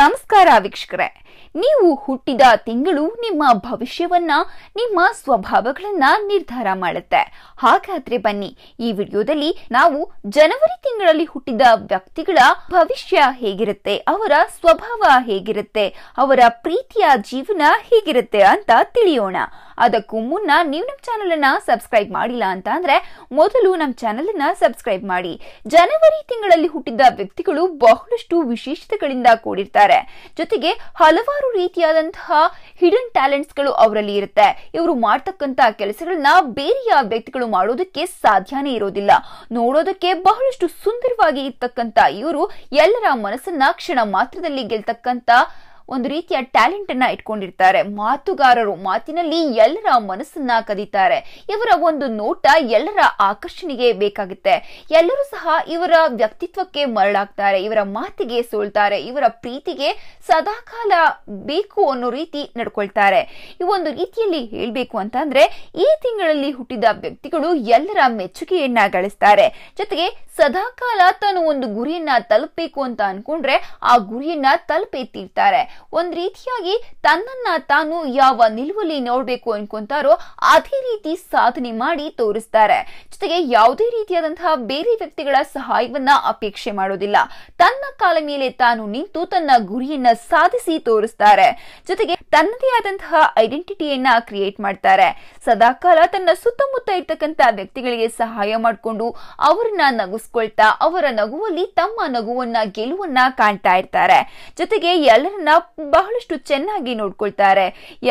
ನಮಸ್ಕಾರ ವೀಕ್ಷಕರೇ ನೀವು ಹುಟ್ಟಿದ ತಿಂಗಳು ನಿಮ್ಮ ಭವಿಷ್ಯವನ್ನ ನಿಮ್ಮ ಸ್ವಭಾವಗಳನ್ನ ನಿರ್ಧಾರ ಮಾಡುತ್ತೆ ಹಾಗಾದ್ರೆ ಬನ್ನಿ ಈ ವಿಡಿಯೋದಲ್ಲಿ ನಾವು ಜನವರಿ ತಿಂಗಳಲ್ಲಿ ಹುಟ್ಟಿದ ವ್ಯಕ್ತಿಗಳ ಭವಿಷ್ಯ ಹೇಗಿರುತ್ತೆ ಅವರ ಸ್ವಭಾವ ಹೇಗಿರುತ್ತೆ ಅವರ ಪ್ರೀತಿಯ ಜೀವನ ಹೇಗಿರುತ್ತೆ ಅಂತ ತಿಳಿಯೋಣ ಅದಕ್ಕೂ ಮುನ್ನ ನೀವು ನಮ್ಮ ಚಾನೆಲ್ ಅನ್ನ ಸಬ್ಸ್ಕ್ರೈಬ್ ಮಾಡಿಲ್ಲ ಅಂತ ಅಂದ್ರೆ ಮೊದಲು ನಮ್ಮ ಚಾನೆಲ್ ಅನ್ನ ಸಬ್ಸ್ಕ್ರೈಬ್ ಮಾಡಿ ಜನವರಿ ತಿಂಗಳಲ್ಲಿ ಹುಟ್ಟಿದ ವ್ಯಕ್ತಿಗಳು ಬಹಳಷ್ಟು ವಿಶೇಷತೆಗಳಿಂದ ಕೂಡಿರ್ತಾರೆ ಜೊತೆಗೆ ಹಲವಾರು ರೀತಿಯಾದಂತಹ ಹಿಡನ್ ಟ್ಯಾಲೆಂಟ್ಸ್ ಗಳು ಅವರಲ್ಲಿ ಇರುತ್ತೆ ಇವರು ಮಾಡ್ತಕ್ಕಂತಹ ಕೆಲಸಗಳನ್ನ ಯಾವ ವ್ಯಕ್ತಿಗಳು ಮಾಡೋದಕ್ಕೆ ಸಾಧ್ಯನೇ ಇರೋದಿಲ್ಲ ನೋಡೋದಕ್ಕೆ ಬಹಳಷ್ಟು ಸುಂದರವಾಗಿ ಇರ್ತಕ್ಕಂತ ಇವರು ಎಲ್ಲರ ಮನಸ್ಸನ್ನ ಕ್ಷಣ ಮಾತ್ರದಲ್ಲಿ ಗೆಲ್ತಕ್ಕಂತ ಒಂದು ರೀತಿಯ ಟ್ಯಾಲೆಂಟ್ ಅನ್ನ ಇಟ್ಕೊಂಡಿರ್ತಾರೆ ಮಾತುಗಾರರು ಮಾತಿನಲ್ಲಿ ಎಲ್ಲರ ಮನಸ್ಸನ್ನ ಕದೀತಾರೆ ಇವರ ಒಂದು ನೋಟ ಎಲ್ಲರ ಆಕರ್ಷಣೆಗೆ ಬೇಕಾಗುತ್ತೆ ಎಲ್ಲರೂ ಸಹ ಇವರ ವ್ಯಕ್ತಿತ್ವಕ್ಕೆ ಮರಳಾಗ್ತಾರೆ ಇವರ ಮಾತಿಗೆ ಸೋಲ್ತಾರೆ ಇವರ ಪ್ರೀತಿಗೆ ಸದಾಕಾಲ ಬೇಕು ಅನ್ನೋ ರೀತಿ ನಡ್ಕೊಳ್ತಾರೆ ಈ ಒಂದು ರೀತಿಯಲ್ಲಿ ಹೇಳಬೇಕು ಅಂತಂದ್ರೆ ಈ ತಿಂಗಳಲ್ಲಿ ಹುಟ್ಟಿದ ವ್ಯಕ್ತಿಗಳು ಎಲ್ಲರ ಮೆಚ್ಚುಗೆಯನ್ನ ಗಳಿಸ್ತಾರೆ ಜೊತೆಗೆ ಸದಾಕಾಲ ತಾನು ಒಂದು ಗುರಿಯನ್ನ ತಲುಪಬೇಕು ಅಂತ ಅನ್ಕೊಂಡ್ರೆ ಆ ಗುರಿಯನ್ನ ತಲುಪೆತ್ತಿರ್ತಾರೆ ಒಂದ್ ರೀತಿಯಾಗಿ ತನ್ನನ್ನ ತಾನು ಯಾವ ನಿಲುವಲ್ಲಿ ನೋಡ್ಬೇಕು ಅನ್ಕೊಂತಾರೋ ಅದೇ ರೀತಿ ಸಾಧನೆ ಮಾಡಿ ತೋರಿಸ್ತಾರೆ ಜೊತೆಗೆ ಯಾವುದೇ ರೀತಿಯಾದಂತಹ ಬೇರೆ ವ್ಯಕ್ತಿಗಳ ಸಹಾಯವನ್ನ ಅಪೇಕ್ಷೆ ಮಾಡೋದಿಲ್ಲ ತನ್ನ ಕಾಲ ಮೇಲೆ ತಾನು ನಿಂತು ತನ್ನ ಗುರಿಯನ್ನ ಸಾಧಿಸಿ ತೋರಿಸ್ತಾರೆ ಜೊತೆಗೆ ತನ್ನದೇ ಆದಂತಹ ಐಡೆಂಟಿಟಿಯನ್ನ ಕ್ರಿಯೇಟ್ ಮಾಡ್ತಾರೆ ಸದಾಕಾಲ ತನ್ನ ಸುತ್ತಮುತ್ತ ಇರ್ತಕ್ಕಂತ ವ್ಯಕ್ತಿಗಳಿಗೆ ಸಹಾಯ ಮಾಡಿಕೊಂಡು ಅವರನ್ನ ನಗುಸ್ಕೊಳ್ತಾ ಅವರ ನಗುವಲ್ಲಿ ತಮ್ಮ ನಗುವನ್ನ ಗೆಲುವನ್ನ ಕಾಣ್ತಾ ಇರ್ತಾರೆ ಜೊತೆಗೆ ಎಲ್ಲರನ್ನ ಬಹಳಷ್ಟು ಚೆನ್ನಾಗಿ ನೋಡ್ಕೊಳ್ತಾರೆ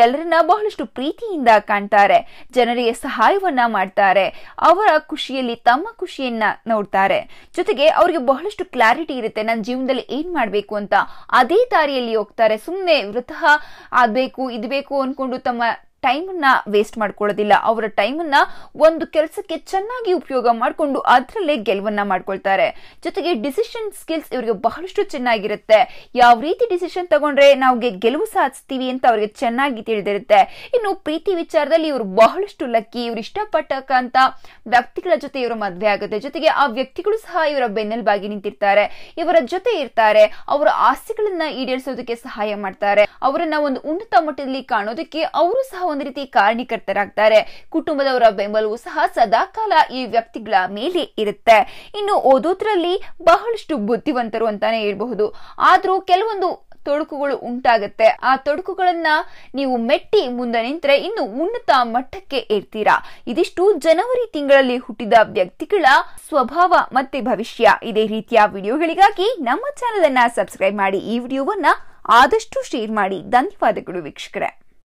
ಎಲ್ಲರನ್ನ ಬಹಳಷ್ಟು ಪ್ರೀತಿಯಿಂದ ಕಾಣ್ತಾರೆ ಜನರಿಗೆ ಸಹಾಯವನ್ನ ಮಾಡ್ತಾರೆ ಅವರ ಖುಷಿಯಲ್ಲಿ ತಮ್ಮ ಖುಷಿಯನ್ನ ನೋಡ್ತಾರೆ ಜೊತೆಗೆ ಅವರಿಗೆ ಬಹಳಷ್ಟು ಕ್ಲಾರಿಟಿ ಇರುತ್ತೆ ನನ್ನ ಜೀವನದಲ್ಲಿ ಏನ್ ಮಾಡ್ಬೇಕು ಅಂತ ಅದೇ ದಾರಿಯಲ್ಲಿ ಹೋಗ್ತಾರೆ ಸುಮ್ಮನೆ ವೃತಃ ಆಗ್ಬೇಕು ಇದ್ಬೇಕು ಅನ್ಕೊಂಡು ತಮ್ಮ ಟೈಮನ್ನ ವೇಸ್ಟ್ ಮಾಡ್ಕೊಳ್ಳೋದಿಲ್ಲ ಅವರ ಟೈಮನ್ನ ಒಂದು ಕೆಲಸಕ್ಕೆ ಚೆನ್ನಾಗಿ ಉಪಯೋಗ ಮಾಡಿಕೊಂಡು ಅದರಲ್ಲೇ ಗೆಲುವನ್ನ ಮಾಡ್ಕೊಳ್ತಾರೆ ಜೊತೆಗೆ ಡಿಸಿಷನ್ ಸ್ಕಿಲ್ಸ್ ಇವರಿಗೆ ಬಹಳಷ್ಟು ಚೆನ್ನಾಗಿರುತ್ತೆ ಯಾವ ರೀತಿ ಡಿಸಿಷನ್ ತಗೊಂಡ್ರೆ ನಾವ್ಗೆ ಗೆಲುವು ಸಾಧಿಸ್ತೀವಿ ಅಂತ ಅವ್ರಿಗೆ ಚೆನ್ನಾಗಿ ತಿಳಿದಿರುತ್ತೆ ಇನ್ನು ಪ್ರೀತಿ ವಿಚಾರದಲ್ಲಿ ಇವರು ಬಹಳಷ್ಟು ಲಕ್ಕಿ ಇವ್ರು ಇಷ್ಟಪಟ್ಟಕ್ಕಂತ ವ್ಯಕ್ತಿಗಳ ಜೊತೆ ಇವರು ಮದುವೆ ಆಗುತ್ತೆ ಜೊತೆಗೆ ಆ ವ್ಯಕ್ತಿಗಳು ಸಹ ಇವರ ಬೆನ್ನೆಲುಬಾಗಿ ನಿಂತಿರ್ತಾರೆ ಇವರ ಜೊತೆ ಇರ್ತಾರೆ ಅವರ ಆಸೆಗಳನ್ನ ಈಡೇರಿಸೋದಕ್ಕೆ ಸಹಾಯ ಮಾಡ್ತಾರೆ ಅವರನ್ನ ಒಂದು ಉನ್ನತ ಮಟ್ಟದಲ್ಲಿ ಕಾಣೋದಕ್ಕೆ ಅವರು ಸಹ ಒಂದು ರೀತಿ ಕಾರಣೀಕರ್ತರಾಗ್ತಾರೆ ಕುಟುಂಬದವರ ಬೆಂಬಲವು ಸಹ ಸದಾಕಾಲ ಈ ವ್ಯಕ್ತಿಗಳ ಮೇಲೆ ಇರುತ್ತೆ ಇನ್ನು ಓದೋದ್ರಲ್ಲಿ ಬಹಳಷ್ಟು ಬುದ್ಧಿವಂತರು ಅಂತಾನೆ ಹೇಳ್ಬಹುದು ಆದ್ರೂ ಕೆಲವೊಂದು ತೊಡಕುಗಳು ಉಂಟಾಗತ್ತೆ ಆ ತೊಡಕುಗಳನ್ನ ನೀವು ಮೆಟ್ಟಿ ಮುಂದೆ ನಿಂತರೆ ಇನ್ನು ಉನ್ನತ ಮಟ್ಟಕ್ಕೆ ಏರ್ತೀರಾ ಇದಿಷ್ಟು ಜನವರಿ ತಿಂಗಳಲ್ಲಿ ಹುಟ್ಟಿದ ವ್ಯಕ್ತಿಗಳ ಸ್ವಭಾವ ಮತ್ತೆ ಭವಿಷ್ಯ ಇದೇ ರೀತಿಯ ವಿಡಿಯೋಗಳಿಗಾಗಿ ನಮ್ಮ ಚಾನೆಲ್ ಅನ್ನ ಸಬ್ಸ್ಕ್ರೈಬ್ ಮಾಡಿ ಈ ವಿಡಿಯೋವನ್ನ ಆದಷ್ಟು ಶೇರ್ ಮಾಡಿ ಧನ್ಯವಾದಗಳು ವೀಕ್ಷಕರೇ